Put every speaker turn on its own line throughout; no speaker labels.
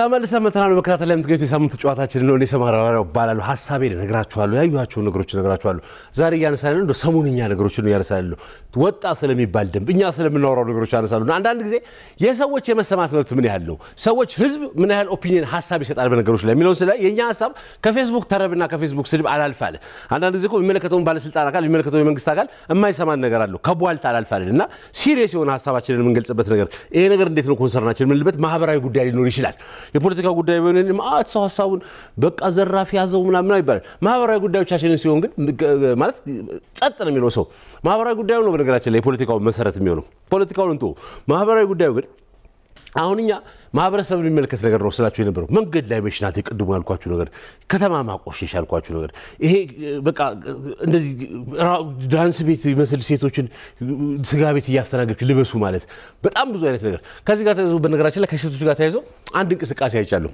ተመልሰን መተናል። በመከታተል ላይ የምትገኙት የሳምንት ጨዋታችን ነው። እኔ ሰማራራው እባላለሁ። ሀሳቤ እነግራችኋለሁ፣ ያዩኋቸውን ነገሮች እነግራችኋለሁ። ዛሬ እያነሳን ያለ ሰሞንኛ ነገሮች ነው እያነሳን ያለ ወጣ ስለሚባል ደንብ እኛ ስለምናወራው ነገሮች ያነሳሉ። አንዳንድ ጊዜ የሰዎች የመሰማት መብት ምን ያህል ነው፣ ሰዎች ህዝብ ምን ያህል ኦፒኒየን ሀሳብ ይሰጣል በነገሮች ላይ የሚለውን ስለ የእኛ ሀሳብ ከፌስቡክ ተረብና ከፌስቡክ ስድብ አላልፋለ። አንዳንድ ጊዜ የሚመለከተውን ባለስልጣን አካል የሚመለከተውን የመንግስት አካል የማይሰማን ነገር አለው ከቧልታ አላልፋለ እና ሲሪየስ የሆነ ሀሳባችንን የምንገልጽበት ነገር ይሄ ነገር እንዴት ነው ኮንሰርናችን የምንልበት ማህበራዊ ጉዳይ ሊኖር ይችላል። የፖለቲካ ጉዳይ ቢሆን ማአት ሰው ሀሳቡን በቃ ዘራፊ ያዘው ምናምን ይባላል። ማህበራዊ ጉዳዮቻችንን ሲሆን ግን ማለት ጸጥ ነው የሚለው ሰው ማህበራዊ ጉዳዩ ነው። በነገራችን ላይ የፖለቲካው መሰረት የሚሆነው ፖለቲካውን እንቶ ማህበራዊ ጉዳዩ ግን አሁን እኛ ማህበረሰብ የሚመለከት ነገር ነው ስላችሁ የነበረው መንገድ ላይ መሽናት የቅድሙ ያልኳችሁ ነገር ከተማ ማቆሸሽ ያልኳችሁ ነገር ይሄ በቃ እንደዚህ ዳንስ ቤት መስል ሴቶችን ስጋ ቤት እያስተናገድክ ልበሱ ማለት በጣም ብዙ አይነት ነገር ከዚህ ጋር ተያይዞ በነገራችን ላይ ከሴቶች ጋር ተያይዘው አንድ እንቅስቃሴ አይቻለሁ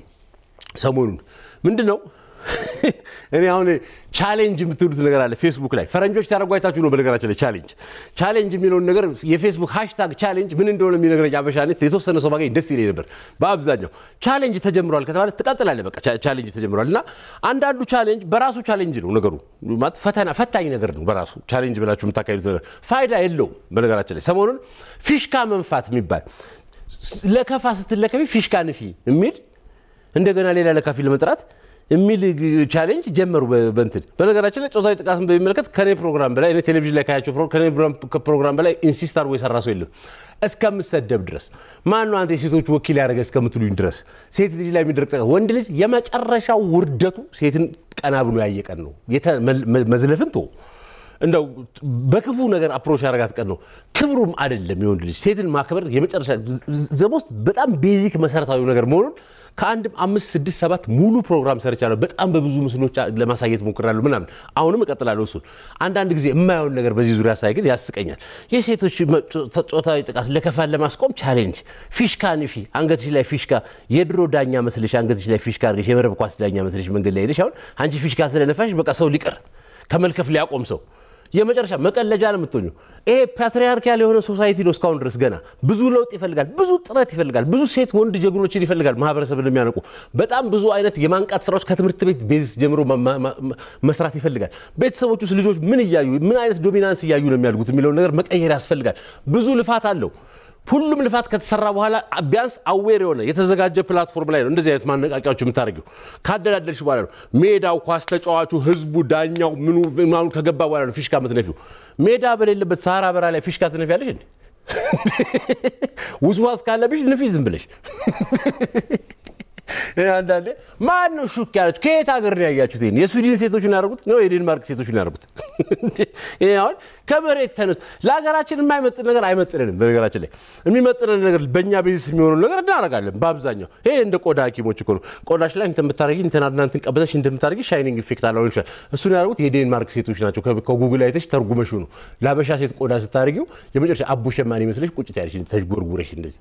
ሰሞኑን ምንድን ነው እኔ አሁን ቻሌንጅ የምትሉት ነገር አለ ፌስቡክ ላይ ፈረንጆች ታደረጓይታችሁ ነው። በነገራችን ላይ ቻሌንጅ ቻሌንጅ የሚለውን ነገር የፌስቡክ ሃሽታግ ቻሌንጅ ምን እንደሆነ የሚነግረኝ አበሻነት የተወሰነ ሰው ባገኝ ደስ ይለኝ ነበር። በአብዛኛው ቻሌንጅ ተጀምሯል ከተባለ ትቀጥላለህ። በቃ ቻሌንጅ ተጀምሯል እና አንዳንዱ ቻሌንጅ በራሱ ቻሌንጅ ነው ነገሩ ፈተና ፈታኝ ነገር ነው በራሱ ቻሌንጅ ብላችሁ የምታካሄዱት ነገር ፋይዳ የለውም። በነገራችን ላይ ሰሞኑን ፊሽካ መንፋት የሚባል ለከፋ ስትለከፊ ፊሽካ ንፊ የሚል እንደገና ሌላ ለካፊ ለመጥራት የሚል ቻሌንጅ ጀመሩ። በንትን በነገራችን ላይ ጾታዊ ጥቃትን በሚመለከት ከኔ ፕሮግራም በላይ እኔ ቴሌቪዥን ላይ ካያቸው ከኔ ፕሮግራም በላይ ኢንሲስት አድርጎ የሰራ ሰው የለም። እስከምሰደብ ድረስ ማን ነው አንተ የሴቶች ወኪል ያደረገ እስከምትሉኝ ድረስ ሴት ልጅ ላይ የሚደረግ ጥቃት፣ ወንድ ልጅ የመጨረሻው ውርደቱ ሴትን ቀና ብሎ ያየቀን ነው። መዝለፍን ተወው እንደው በክፉ ነገር አፕሮች ያደረጋት ቀን ነው። ክብሩም አይደለም የወንድ ልጅ ሴትን ማክበር የመጨረሻ ዘሞስት በጣም ቤዚክ መሰረታዊ ነገር መሆኑን ከአንድም አምስት ስድስት ሰባት ሙሉ ፕሮግራም ሰርቻለሁ። በጣም በብዙ ምስሎች ለማሳየት ሞክራለሁ ምናምን አሁንም እቀጥላለሁ። እሱን አንዳንድ ጊዜ የማየውን ነገር በዚህ ዙሪያ ሳይ ግን ያስቀኛል። የሴቶች ጾታዊ ጥቃት ለከፋን ለማስቆም ቻሌንጅ ፊሽካ ንፊ፣ አንገትሽ ላይ ፊሽካ፣ የድሮ ዳኛ መስልሽ አንገትሽ ላይ ፊሽካ አድርገሽ የመረብ ኳስ ዳኛ መስልሽ መንገድ ላይ ሄደሽ አሁን አንቺ ፊሽካ ስለነፋሽ በቃ ሰው ሊቀር ከመልከፍ ሊያቆም ሰው የመጨረሻ መቀለጃ ነው የምትሆኙ። ይሄ ፓትሪያርካል የሆነ ሶሳይቲ ነው። እስካሁን ድረስ ገና ብዙ ለውጥ ይፈልጋል፣ ብዙ ጥረት ይፈልጋል፣ ብዙ ሴት ወንድ ጀግኖችን ይፈልጋል። ማህበረሰብ የሚያነቁ በጣም ብዙ አይነት የማንቃት ስራዎች ከትምህርት ቤት ቤዝስ ጀምሮ መስራት ይፈልጋል። ቤተሰቦች ውስጥ ልጆች ምን እያዩ ምን አይነት ዶሚናንስ እያዩ ነው የሚያድጉት የሚለውን ነገር መቀየር ያስፈልጋል። ብዙ ልፋት አለው። ሁሉም ልፋት ከተሰራ በኋላ ቢያንስ አዌር የሆነ የተዘጋጀ ፕላትፎርም ላይ ነው እንደዚህ አይነት ማነቃቂያዎች የምታደርጊው። ካደላደልሽ በኋላ ነው ሜዳው፣ ኳስ ተጫዋቹ፣ ህዝቡ፣ ዳኛው ምኑ ምናምን ከገባ በኋላ ነው ፊሽካ የምትነፊው። ሜዳ በሌለበት ሳራ በራ ላይ ፊሽካ ትነፊያለሽ እንዴ? ውስዋስ ካለብሽ ንፊ ዝም ብለሽ አንዳንዴ ማን ነው ሹክ ያለችሁ? ከየት ሀገር ነው ያያችሁት? ይሄን የስዊድን ሴቶች ነው ያደረጉት ነው የዴንማርክ ሴቶች ነው ያደረጉት? ይሄ አሁን ከመሬት ተነስ ለሀገራችን የማይመጥን ነገር አይመጥንንም። በነገራችን ላይ የሚመጥንን ነገር በእኛ ቤዚስ የሚሆነው ነገር እናደርጋለን። በአብዛኛው ይሄ እንደ ቆዳ ሐኪሞች እኮ ነው። ቆዳሽ ላይ እንደምታደርጊ እንትናድናንትን ቀበተሽ እንደምታደርጊ ሻይኒንግ ኢፌክት አለ ይችላል። እሱን ያደረጉት የዴንማርክ ሴቶች ናቸው። ከጉግል አይተሽ ተርጉመሽ ነው። ለአበሻ ሴት ቆዳ ስታደርጊው የመጨረሻ አቦሸማኔ ይመስለሽ ቁጭት ያለሽ ተጎርጉረሽ እንደዚህ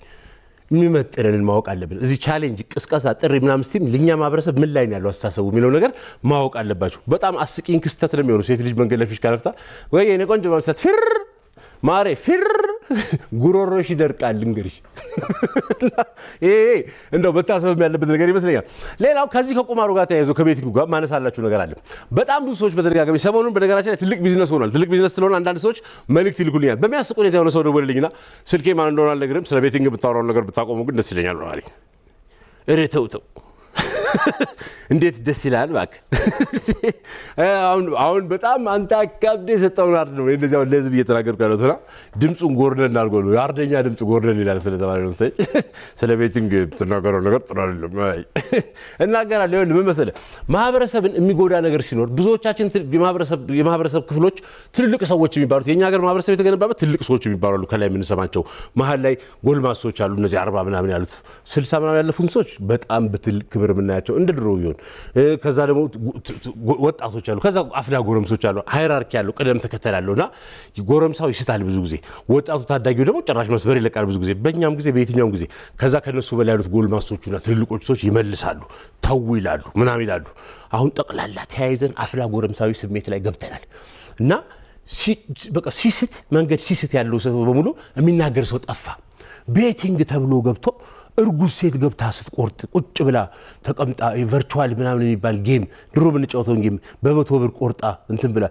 የሚመጥንንን ማወቅ አለብን። እዚህ ቻሌንጅ፣ ቅስቀሳ፣ ጥሪ ምናምን ስቲም ልኛ ማህበረሰብ ምን ላይ ነው ያለው አስተሳሰቡ የሚለው ነገር ማወቅ አለባችሁ። በጣም አስቂኝ ክስተት ነው የሚሆኑ ሴት ልጅ መንገድ ለፊሽ ካለፍታ ወይ የኔ ቆንጆ ማምሳት ፊር ማሬ ፊር ጉሮሮሽ ይደርቃል። እንግዲህ ይሄ እንደው መታሰብም ያለበት ነገር ይመስለኛል። ሌላው ከዚህ ከቁማሩ ጋር ተያይዞ ከቤት ጋር ማነስ ነገር አለ። በጣም ብዙ ሰዎች በተደጋጋሚ ሰሞኑን በነገራችን ላይ ትልቅ ቢዝነስ ሆኗል። ትልቅ ቢዝነስ ስለሆነ አንዳንድ ሰዎች መልእክት ይልኩልኛል። በሚያስቅ ሁኔታ የሆነ ሰው ደወለልኝና ስልኬ ማን እንደሆነ አልነግርም፣ ስለ ቤቲንግ የምታወራውን ነገር ብታቆሙ ግን ደስ ይለኛል ብለዋል። ኧረ ተው ተው እንዴት ደስ ይላል ባክ አሁን በጣም አንተ አካብደ የሰጠውን አርድ ነው እንደዚያ ለህዝብ እየተናገርኩ ያለት ሆና ድምፁን ጎርደን አድርጎ ነው አርደኛ ድምፅ ጎርደን ይላል ስለተባለ ነው። ስለ ቤቲንግ የምትናገረው ነገር ጥሩ አይደለም። እናገራለሁ። ይኸውልህ ምን መሰለህ ማህበረሰብን የሚጎዳ ነገር ሲኖር ብዙዎቻችን የማህበረሰብ ክፍሎች ትልልቅ ሰዎች የሚባሉት የእኛ ሀገር ማህበረሰብ የተገነባበት ትልልቅ ሰዎች የሚባሉ አሉ፣ ከላይ የምንሰማቸው መሀል ላይ ጎልማሶች አሉ። እነዚህ አርባ ምናምን ያሉት ስልሳ ምናምን ያለፉን ሰዎች በጣም በትልቅ ክብር የምናያቸው ናቸው። እንደ ድሮ ቢሆን ከዛ ደግሞ ወጣቶች አሉ፣ ከዛ አፍላ ጎረምሶች አሉ። ሃይራርኪ አሉ፣ ቅደም ተከተል አለው እና ጎረምሳው ይስታል ብዙ ጊዜ፣ ወጣቱ ታዳጊው ደግሞ ጭራሽ መስበር ይለቃል ብዙ ጊዜ፣ በእኛም ጊዜ በየትኛውም ጊዜ። ከዛ ከነሱ በላይ ያሉት ጎልማሶቹና ትልልቆቹ ሰዎች ይመልሳሉ፣ ተው ይላሉ፣ ምናም ይላሉ። አሁን ጠቅላላ ተያይዘን አፍላ ጎረምሳዊ ስሜት ላይ ገብተናል እና በቃ ሲስት መንገድ ሲስት ያለው ሰው በሙሉ የሚናገር ሰው ጠፋ። ቤቲንግ ተብሎ ገብቶ እርጉዝ ሴት ገብታ ስትቆርጥ ቁጭ ብላ ተቀምጣ ቨርቹዋል ምናምን የሚባል ጌም ድሮ የምንጫወተውን ጌም በመቶ ብር ቆርጣ እንትን ብላ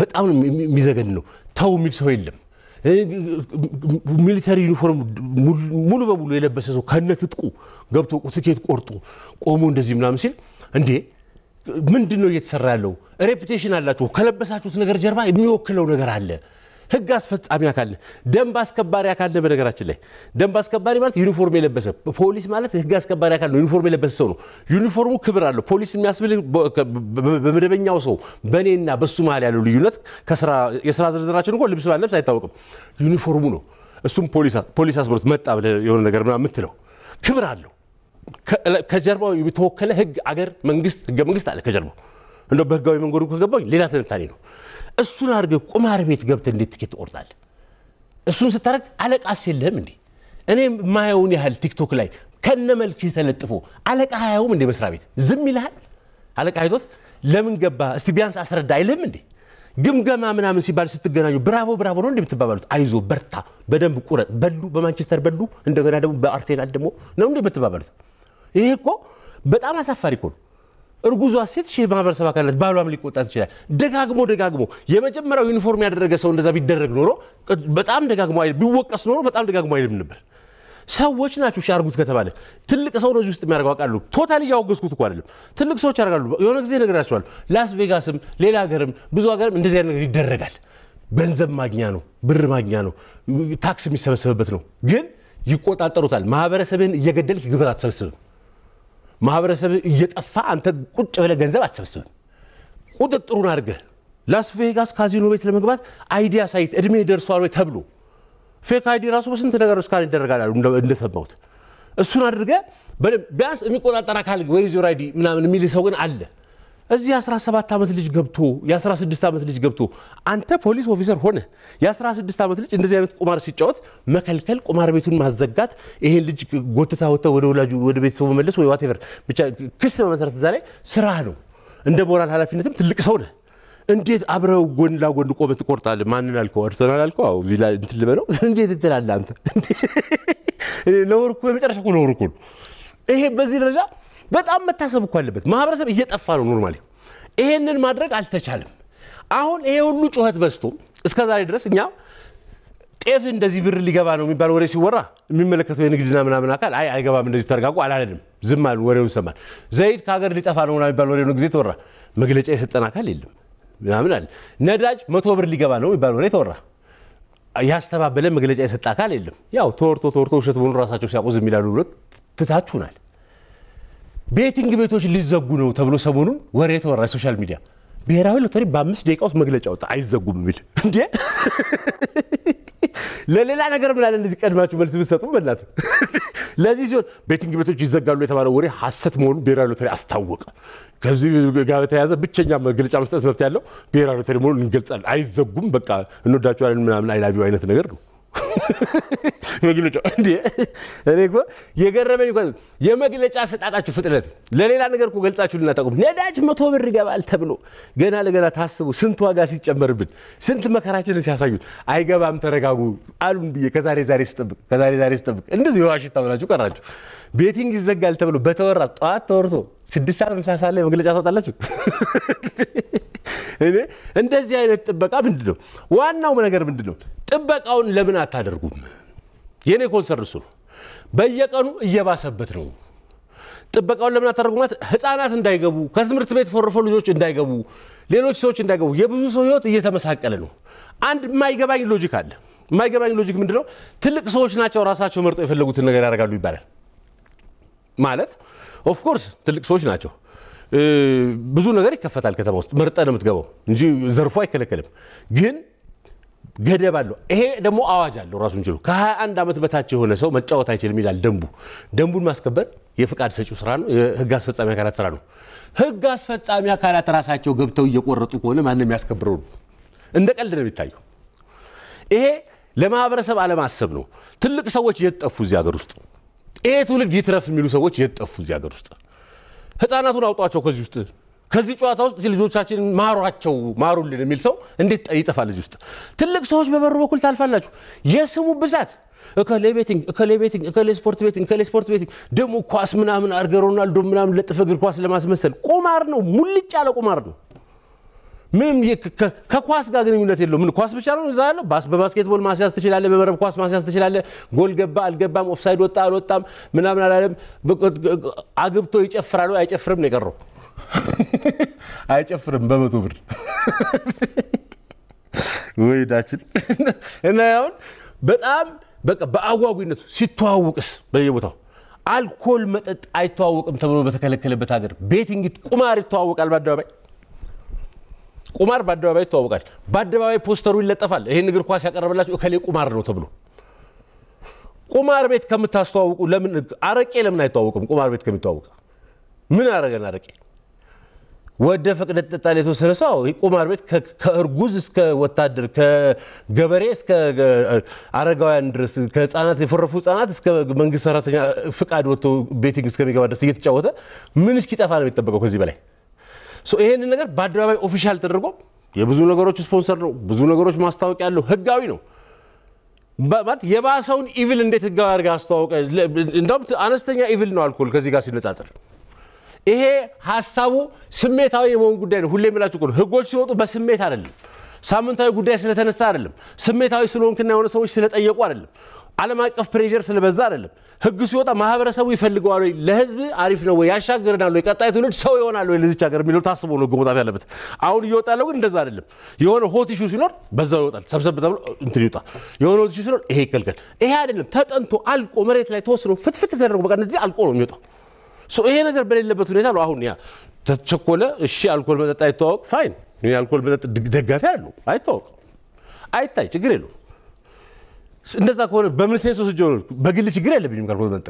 በጣም የሚዘገን ነው። ተው የሚል ሰው የለም። ሚሊተሪ ዩኒፎርም ሙሉ በሙሉ የለበሰ ሰው ከነ ትጥቁ ገብቶ ትኬት ቆርጦ ቆሞ እንደዚህ ምናምን ሲል እንዴ ምንድን ነው እየተሰራ ያለው? ሬፑቴሽን አላችሁ። ከለበሳችሁት ነገር ጀርባ የሚወክለው ነገር አለ። ህግ አስፈጻሚ አካል ደንብ አስከባሪ አካል ነህ። በነገራችን ላይ ደንብ አስከባሪ ማለት ዩኒፎርም የለበሰ ፖሊስ ማለት ህግ አስከባሪ አካል ነው። ዩኒፎርም የለበሰ ሰው ነው። ዩኒፎርሙ ክብር አለው። ፖሊስ የሚያስብል በመደበኛው ሰው በእኔና በሱ መሀል ያለው ልዩነት የስራ ዝርዝራችን እኮ ልብስ ባለብስ አይታወቅም። ዩኒፎርሙ ነው። እሱም ፖሊስ አስብሎት መጣ ብለህ የሆነ ነገር ምናምን የምትለው ክብር አለው። ከጀርባው የተወከለ ህግ አገር መንግስት ህገ መንግስት አለ ከጀርባው እንደ በህጋዊ መንገዱ ከገባኝ ሌላ ትንታኔ ነው። እሱን አድርገህ ቁማር ቤት ገብተህ እንዴት ትኬት ትቆርጣለህ? እሱን ስታደርግ አለቃስ የለህም እንዴ? እኔ ማየውን ያህል ቲክቶክ ላይ ከነ መልክ ተለጥፎ አለቃ አያውም እንዴ? መስሪያ ቤት ዝም ይልሃል። አለቃ አይቶት ለምን ገባ እስቲ ቢያንስ አስረዳ አይልህም እንዴ? ግምገማ ምናምን ሲባል ስትገናኙ ብራቮ ብራቮ ነው እንዴ የምትባባሉት? አይዞ በርታ፣ በደንብ ቁረጥ፣ በሉ በማንቸስተር በሉ፣ እንደገና ደግሞ በአርሴናል ደግሞ ነው እንዴ የምትባባሉት? ይሄ እኮ በጣም አሳፋሪ እኮ ነው። እርጉዟ ሴት ሺህ ማህበረሰብ አካላት ባሏም ሊቆጣት ይችላል። ደጋግሞ ደጋግሞ የመጀመሪያው ዩኒፎርም ያደረገ ሰው እንደዛ ቢደረግ ኖሮ በጣም ደጋግሞ ቢወቀስ ኖሮ በጣም ደጋግሞ አይልም ነበር። ሰዎች ናቸው ሲያርጉት ከተባለ ትልቅ ሰው ነው ውስጥ የሚያደርገው አውቃለሁ። ቶታል እያወገዝኩት እኮ አይደለም። ትልቅ ሰዎች ያደርጋሉ። የሆነ ጊዜ እነግራቸዋለሁ። ላስ ቬጋስም ሌላ ሀገርም ብዙ ሀገርም እንደዚህ አይነት ነገር ይደረጋል። ገንዘብ ማግኛ ነው፣ ብር ማግኛ ነው፣ ታክስ የሚሰበሰብበት ነው። ግን ይቆጣጠሩታል። ማህበረሰብህን እየገደልክ ግብር አትሰበስብም። ማህበረሰብ እየጠፋ አንተ ቁጭ ብለህ ገንዘብ አትሰብስብም። ቁጥጥሩን አድርገህ ላስ ቬጋስ ካዚኖ ቤት ለመግባት አይዲ ሳይት እድሜ ደርሷል ወይ ተብሎ ፌክ አይዲ ራሱ በስንት ነገር እስካን ይደረጋል አሉ እንደሰማሁት። እሱን አድርገህ ቢያንስ የሚቆጣጠር አካል ወይዞር አይዲ ምናምን የሚል ሰው ግን አለ። እዚህ 17 ዓመት ልጅ ገብቶ የ16 ዓመት ልጅ ገብቶ አንተ ፖሊስ ኦፊሰር ሆነ የ16 ዓመት ልጅ እንደዚህ አይነት ቁማር ሲጫወት መከልከል፣ ቁማር ቤቱን ማዘጋት፣ ይሄን ልጅ ጎትታ ወጥተ ወደ ወላጁ ወደ ቤተሰቡ መመለስ ወይ ዋቴቨር ብቻ ክስ በመሰረት እዛ ላይ ስራ ነው። እንደ ሞራል ኃላፊነትም ትልቅ ሰው ነህ። እንዴት አብረው ጎን ላጎን ቆመ ትቆርጣለ? ማንን አልከው? አርሰናል አልከው? አዎ ቪላ እንትን ልበለው? እንዴት ትላለህ አንተ? ለወርኩ በመጨረሻ ለወርኩ ይሄ በዚህ ደረጃ በጣም መታሰብ እኮ አለበት። ማህበረሰብ እየጠፋ ነው። ኖርማሊ ይሄንን ማድረግ አልተቻለም። አሁን ይሄ ሁሉ ጩኸት በዝቶ እስከ ዛሬ ድረስ እኛ ጤፍ እንደዚህ ብር ሊገባ ነው የሚባል ወሬ ሲወራ የሚመለከተው የንግድና ምናምን አካል አይ አይገባም፣ እንደዚህ ተረጋጉ አላለንም፣ ዝም አሉ፣ ወሬውን ዘይት ከሀገር ሊጠፋ ነው የሚባል ወሬ ነው ጊዜ ተወራ፣ መግለጫ የሰጠን አካል የለም ምናምን አለ። ነዳጅ መቶ ብር ሊገባ ነው የሚባል ወሬ ተወራ፣ ያስተባበለ መግለጫ የሰጠ አካል የለም። ያው ተወርቶ ተወርቶ ውሸት በሆኑ ራሳቸው ሲያቆዝ የሚላሉ ብሎ ትታችሁናል። ቤቲንግ ቤቶች ሊዘጉ ነው ተብሎ ሰሞኑን ወሬ የተወራ ሶሻል ሚዲያ ብሔራዊ ሎተሪ በአምስት ደቂቃ ውስጥ መግለጫ ወጣ፣ አይዘጉም የሚል እንዴ! ለሌላ ነገር ምናለ እንደዚህ ቀድማችሁ መልስ ብትሰጡ በላት። ለዚህ ሲሆን ቤቲንግ ቤቶች ይዘጋሉ የተባለው ወሬ ሀሰት መሆኑን ብሔራዊ ሎተሪ አስታወቀ። ከዚህ ጋር በተያያዘ ብቸኛ መግለጫ መስጠት መብት ያለው ብሔራዊ ሎተሪ መሆኑን እንገልጻለን። አይዘጉም፣ በቃ እንወዳቸዋለን ምናምን አይላቪው አይነት ነገር ነው። መግለጫ እንዴ እኔ እኮ የገረመኝ እኮ የመግለጫ አሰጣጣችሁ ፍጥነት ለሌላ ነገር እኮ ገልጻችሁ ልናጠቁም ነዳጅ መቶ ብር ይገባል ተብሎ ገና ለገና ታስቡ ስንት ዋጋ ሲጨመርብን ስንት መከራችንን ሲያሳዩን አይገባም ተረጋጉ አሉን ብዬ ከዛሬ ዛሬ ስጠብቅ ከዛሬ ዛሬ ስጠብቅ እንደዚህ የዋሽታ ብላችሁ ቀራችሁ ቤቲንግ ይዘጋል ተብሎ በተወራ ጠዋት ተወርቶ ስድስት ሰዓት ምሳ ሳለ መግለጫ ታወጣላችሁ። እኔ እንደዚህ አይነት ጥበቃ ምንድን ነው? ዋናው ነገር ምንድን ነው? ጥበቃውን ለምን አታደርጉም? የእኔ ኮንሰርን እሱ ነው። በየቀኑ እየባሰበት ነው። ጥበቃውን ለምን አታደርጉም? ህፃናት እንዳይገቡ ከትምህርት ቤት ፎርፎ ልጆች እንዳይገቡ፣ ሌሎች ሰዎች እንዳይገቡ፣ የብዙ ሰው ህይወት እየተመሳቀለ ነው። አንድ የማይገባኝ ሎጂክ አለ። የማይገባኝ ሎጂክ ምንድነው? ትልቅ ሰዎች ናቸው ራሳቸው መርጠው የፈለጉትን ነገር ያደርጋሉ ይባላል ማለት ኦፍኮርስ ትልቅ ሰዎች ናቸው። ብዙ ነገር ይከፈታል ከተማ ውስጥ መርጠ ነው የምትገባው እንጂ ዘርፎ አይከለከልም። ግን ገደብ አለው። ይሄ ደግሞ አዋጅ አለው ራሱን ችሎ ከ21 ዓመት በታች የሆነ ሰው መጫወት አይችልም ይላል ደንቡ። ደንቡን ማስከበር የፍቃድ ሰጪው ስራ ነው፣ የህግ አስፈጻሚ አካላት ስራ ነው። ህግ አስፈጻሚ አካላት ራሳቸው ገብተው እየቆረጡ ከሆነ ማንም የሚያስከብረው ነው። እንደ ቀልድ ነው የሚታየው። ይሄ ለማህበረሰብ አለማሰብ ነው። ትልቅ ሰዎች የጠፉ እዚህ ሀገር ውስጥ ይሄ ትውልድ ይትረፍ የሚሉ ሰዎች የጠፉ እዚህ ሀገር ውስጥ ህፃናቱን አውጧቸው ከዚህ ውስጥ ከዚህ ጨዋታ ውስጥ ልጆቻችን ማሯቸው ማሩልን የሚል ሰው እንዴት ይጠፋል? እዚህ ውስጥ ትልቅ ሰዎች በበሩ በኩል ታልፋላችሁ። የስሙ ብዛት እከሌ ቤቲንግ፣ እከሌ ቤቲንግ፣ እከሌ ስፖርት ቤቲንግ፣ እከሌ ስፖርት ቤቲንግ ደግሞ ኳስ ምናምን አድርገህ ሮናልዶ ምናምን ለጥፍ እግር ኳስ ለማስመሰል ቁማር ነው። ሙልጭ ያለ ቁማር ነው። ምንም ከኳስ ጋር ግንኙነት የለው። ምን ኳስ ብቻ ነው እዛ ያለው። በባስኬትቦል ማስያዝ ትችላለ፣ በመረብ ኳስ ማስያዝ ትችላለ። ጎል ገባ አልገባም፣ ኦፍሳይድ ወጣ አልወጣም፣ ምናምን አላለም። አግብቶ ይጨፍራሉ አይጨፍርም ነው የቀረው። አይጨፍርም በመቶ ብር ወይ ዳችን እና ያሁን በጣም በቃ በአጓጉነቱ ሲተዋውቅስ በየቦታው አልኮል መጠጥ አይተዋወቅም ተብሎ በተከለከለበት ሀገር ቤቲንግ ቁማር ይተዋወቃል በአደባባይ ቁማር በአደባባይ ይተዋወቃል። በአደባባይ ፖስተሩ ይለጠፋል። ይህን እግር ኳስ ያቀረበላቸው እከሌ ቁማር ነው ተብሎ ቁማር ቤት ከምታስተዋውቁ ለምን አረቄ ለምን አይተዋወቅም? ቁማር ቤት ከሚተዋወቅ ምን አረገን አረቄ ወደ ፈቅደ ትጠጣል የተወሰነ ሰው ቁማር ቤት ከእርጉዝ እስከ ወታደር ከገበሬ እስከ አረጋውያን ድረስ ከህጻናት የፈረፉ ህጻናት እስከ መንግስት ሰራተኛ ፍቃድ ወጥቶ ቤቲንግ እስከሚገባ ድረስ እየተጫወተ ምን እስኪጠፋ ነው የሚጠበቀው ከዚህ በላይ ይሄን ነገር በአደባባይ ኦፊሻል ተደርጎ የብዙ ነገሮች ስፖንሰር ነው፣ ብዙ ነገሮች ማስታወቂያ ያለው ህጋዊ ነው። ማለት የባሰውን ኢቪል እንዴት ህጋዊ አድርገህ አስተዋወቀ? እንደውም አነስተኛ ኢቪል ነው አልኮል ከዚህ ጋር ሲነጻጽር። ይሄ ሀሳቡ ስሜታዊ የመሆን ጉዳይ ነው። ሁሌ የሚላችሁ ነው። ህጎች ሲወጡ በስሜት አይደለም፣ ሳምንታዊ ጉዳይ ስለተነሳ አይደለም፣ ስሜታዊ ስለሆንክና የሆነ ሰዎች ስለጠየቁ አይደለም። ዓለም አቀፍ ፕሬዠር ስለበዛ አይደለም። ህግ ሲወጣ ማህበረሰቡ ይፈልገዋል ወይ፣ ለህዝብ አሪፍ ነው ወይ፣ ያሻገርናል ወይ፣ ቀጣይ ትውልድ ሰው ይሆናል ወይ ለዚች ሀገር የሚለው ታስቦ ነው ህግ መውጣት ያለበት። አሁን እየወጣ ያለው ግን እንደዛ አይደለም። የሆነ ሆት ኢሹ ሲኖር በዛው ይወጣል፣ ሰብሰብ ተብሎ እንትን ይወጣ። የሆነ ሆት ኢሹ ሲኖር ይሄ ይከልከል፣ ይሄ አይደለም ተጠንቶ አልቆ መሬት ላይ ተወስኖ ፍትፍት ተደረጉ በቃ እነዚህ አልቆ ነው የሚወጣው። ይሄ ነገር በሌለበት ሁኔታ ነው አሁን ያ ተቸኮለ። እሺ አልኮል መጠጥ አይተዋወቅ ፋይን፣ አልኮል መጠጥ ደጋፊ አይደለሁም፣ አይተዋወቅም፣ አይታይ ችግር የለውም። እንደዛ ከሆነ በምን ሴንስ ወስጄ በግል ችግር የለብኝም ካልኩት መጠ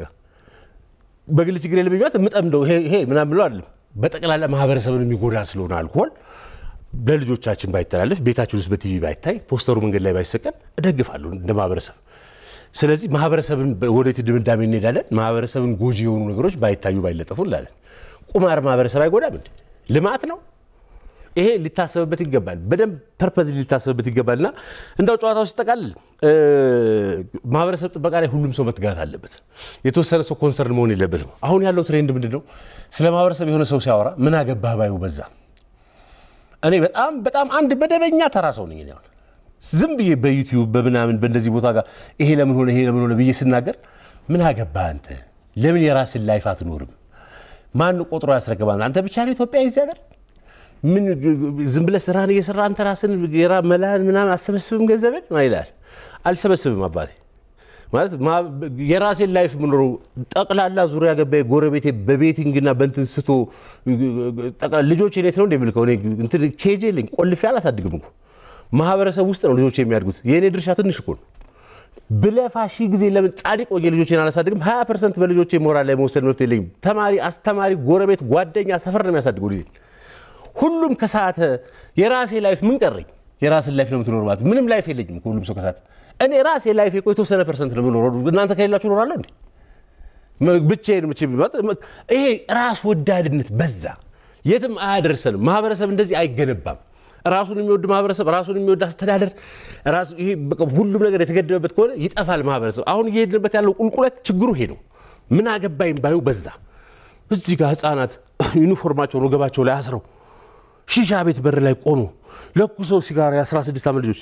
በግል ችግር የለብኝ ማለት የምጠምደው ይሄ ይሄ ምናምን ብለው አይደለም። በጠቅላላ ማህበረሰብን የሚጎዳ ስለሆነ አልኮል ለልጆቻችን ባይተላለፍ ቤታችን ውስጥ በቲቪ ባይታይ ፖስተሩ መንገድ ላይ ባይሰቀል እደግፋለሁ እንደ ማህበረሰብ። ስለዚህ ማህበረሰብን ወደት ድምዳሜ እንሄዳለን። ማህበረሰብን ጎጂ የሆኑ ነገሮች ባይታዩ ባይለጠፉ እንላለን። ቁማር ማህበረሰብ አይጎዳም እንዴ? ልማት ነው። ይሄ ሊታሰብበት ይገባል። በደንብ ፐርፐዝ ሊታሰብበት ይገባልና እንዳው ጨዋታው ጠቃል ማህበረሰብ ጥበቃ ላይ ሁሉም ሰው መትጋት አለበት። የተወሰነ ሰው ኮንሰርን መሆን የለበትም። አሁን ያለው ትሬንድ ምንድን ነው? ስለ ማህበረሰብ የሆነ ሰው ሲያወራ ምን አገባህ ባዩ በዛ። እኔ በጣም በጣም አንድ መደበኛ ተራ ሰው ነኝ። አሁን ዝም ብዬ በዩቲዩብ በምናምን በእንደዚህ ቦታ ጋር ይሄ ለምን ሆነ ይሄ ለምን ሆነ ብዬ ስናገር ምን አገባህ አንተ፣ ለምን የራስን ላይፍ አትኖርም? ማን ቆጥሮ ያስረክባል? አንተ ብቻ ነው ኢትዮጵያ ይዚ ሀገር ምን ዝም ብለህ ስራህን እየሰራ አንተ ራስን ራ መላህን ምናምን አሰበስብም ገንዘብን ይላል። አልሰበስብም አባቴ ማለት የራሴን ላይፍ ምኖሩ ጠቅላላ ዙሪያ ገባይ ጎረቤቴ በቤቲንግና በእንትን ስቶ ልጆች ሌት ነው እንደሚልከው ኬጄ ልኝ ቆልፌ አላሳድግም እኮ ማህበረሰብ ውስጥ ነው ልጆች የሚያድጉት። የእኔ ድርሻ ትንሽ እኮ ነው። ብለፋ ሺ ጊዜ ለምን ጻድቅ ወጌ ልጆችን አላሳድግም? ሀያ ፐርሰንት በልጆች ሞራል ላይ መወሰድ መብት የለኝም። ተማሪ፣ አስተማሪ፣ ጎረቤት፣ ጓደኛ፣ ሰፈር ነው የሚያሳድገው ልጅ ሁሉም ከሳተ የራሴ ላይፍ ምን ቀረኝ? የራስን ላይፍ ነው የምትኖር ማለት ምንም ላይፍ የለኝም። ሁሉም ሰው ከሰዓት እኔ ራሴ ላይፍ እኮ የተወሰነ ፐርሰንት ነው የምኖረው። እናንተ ከሌላችሁ እኖራለሁ እንዴ? ብቻዬን ምች ይሄ ራስ ወዳድነት በዛ፣ የትም አያደርሰንም። ማህበረሰብ እንደዚህ አይገነባም። ራሱን የሚወድ ማህበረሰብ፣ ራሱን የሚወድ አስተዳደር፣ ሁሉም ነገር የተገደበበት ከሆነ ይጠፋል ማህበረሰብ። አሁን እየሄድንበት ያለው ቁልቁለት ችግሩ ይሄ ነው። ምን አገባኝ ባዩ በዛ። እዚህ ጋር ህፃናት ዩኒፎርማቸውን ወገባቸው ላይ አስረው ሺሻ ቤት በር ላይ ቆሞ ለኩሰው ሲጋራ የ16 ዓመት ልጆች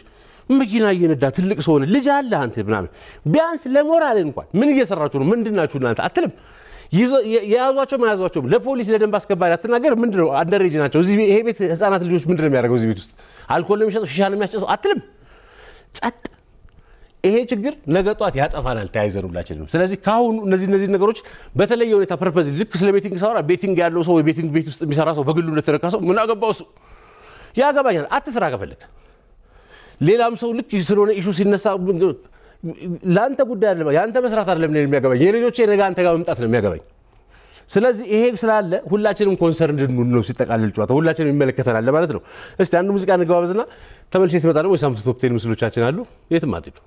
መኪና እየነዳ ትልቅ ሰው ሆነ ልጅ አለ አንተ ምናምን ቢያንስ ለሞራል እንኳን ምን እየሰራችሁ ነው? ምንድናችሁ እናንተ አትልም። የያዟቸው አያዟቸውም ለፖሊስ ለደንብ አስከባሪ አትናገር። ምንድነው ነው አንደሬጅ ናቸው። ይሄ ቤት ህፃናት ልጆች ምንድነው ነው የሚያደርገው? እዚህ ቤት ውስጥ አልኮል ነው የሚሸጠው፣ ሺሻ ነው የሚያስጨሰው አትልም። ጸጥ ይሄ ችግር ነገ ጠዋት ያጠፋናል ተያይዘን ሁላችንም። ስለዚህ ከአሁኑ እነዚህ እነዚህ ነገሮች በተለየ ሁኔታ ፐርፐዝ ልክ ስለ ቤቲንግ ሳወራ ቤቲንግ ያለው ሰው ቤቲንግ ቤት ውስጥ የሚሰራ ሰው በግሉ እንደተነካ ሰው ምን አገባው እሱ ያገባኛል። አትስራ ከፈለግ ሌላም ሰው ልክ ስለሆነ ኢሹ ሲነሳ ለአንተ ጉዳይ አለ የአንተ መስራት አለም የሚያገባኝ የልጆቼ ነገ አንተ ጋር መምጣት ነው የሚያገባኝ። ስለዚህ ይሄ ስላለ ሁላችንም ኮንሰርን እንድንሆን ነው ሲጠቃልል ጨዋታ ሁላችንም ይመለከተናል ማለት ነው። እስቲ አንድ ሙዚቃ እንገባበዝና ተመልሼ ስመጣ ደግሞ የሳምንቱ ቶፕቴን ምስሎቻችን አሉ። የትም አትሄዱ።